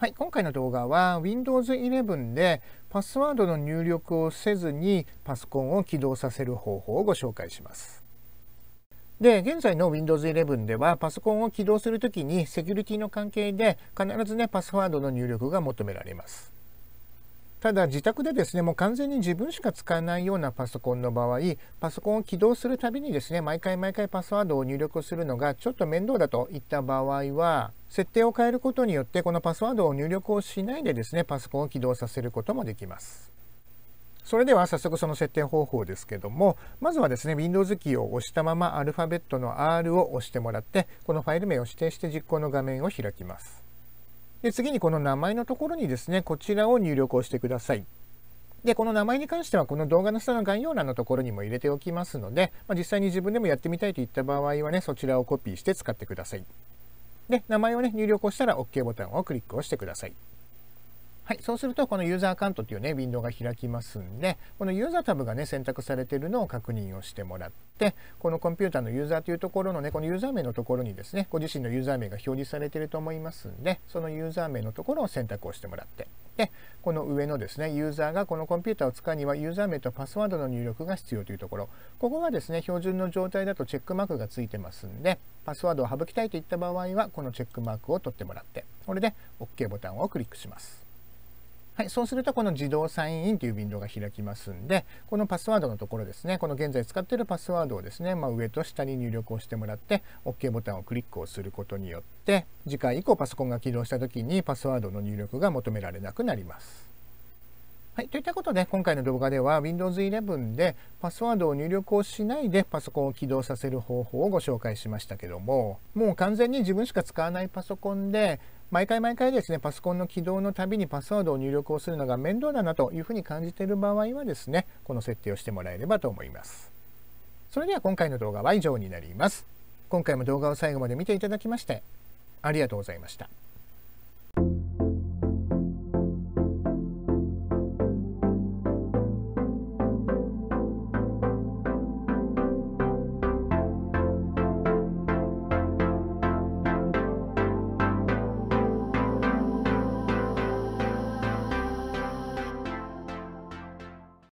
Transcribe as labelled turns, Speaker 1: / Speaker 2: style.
Speaker 1: はい、今回の動画は Windows 11でパスワードの入力をせずにパソコンを起動させる方法をご紹介します。で、現在の Windows 11ではパソコンを起動するときにセキュリティの関係で必ずね、パスワードの入力が求められます。ただ自宅でですねもう完全に自分しか使えないようなパソコンの場合パソコンを起動するたびにですね毎回毎回パスワードを入力するのがちょっと面倒だといった場合は設定を変えることによってこのパスワードを入力をしないでですねパソコンを起動させることもできます。それでは早速その設定方法ですけどもまずはですね Windows キーを押したままアルファベットの R を押してもらってこのファイル名を指定して実行の画面を開きます。で次にこの名前のところにですねこちらを入力をしてください。でこの名前に関してはこの動画の下の概要欄のところにも入れておきますので、まあ、実際に自分でもやってみたいといった場合はねそちらをコピーして使ってください。で名前をね入力をしたら OK ボタンをクリックをしてください。はい、そうするとこのユーザーアカウントっていうね、ウィンドウが開きますんで、このユーザータブがね、選択されているのを確認をしてもらって、このコンピューターのユーザーというところのね、このユーザー名のところにですね、ご自身のユーザー名が表示されていると思いますんで、そのユーザー名のところを選択をしてもらって、で、この上のですね、ユーザーがこのコンピューターを使うにはユーザー名とパスワードの入力が必要というところ、ここがですね、標準の状態だとチェックマークがついてますんで、パスワードを省きたいといった場合は、このチェックマークを取ってもらって、これで OK ボタンをクリックします。はい、そうするとこの自動サインインというウィンドウが開きますんで、このパスワードのところですね、この現在使っているパスワードをですね、まあ、上と下に入力をしてもらって、OK ボタンをクリックをすることによって、次回以降パソコンが起動した時にパスワードの入力が求められなくなります。はい、といったことで今回の動画では Windows 11でパスワードを入力をしないでパソコンを起動させる方法をご紹介しましたけどももう完全に自分しか使わないパソコンで毎回毎回ですねパソコンの起動のたびにパスワードを入力をするのが面倒だなというふうに感じている場合はですねこの設定をしてもらえればと思います。それでは今回の動画は以上になります。今回も動画を最後まで見ていただきましてありがとうございました。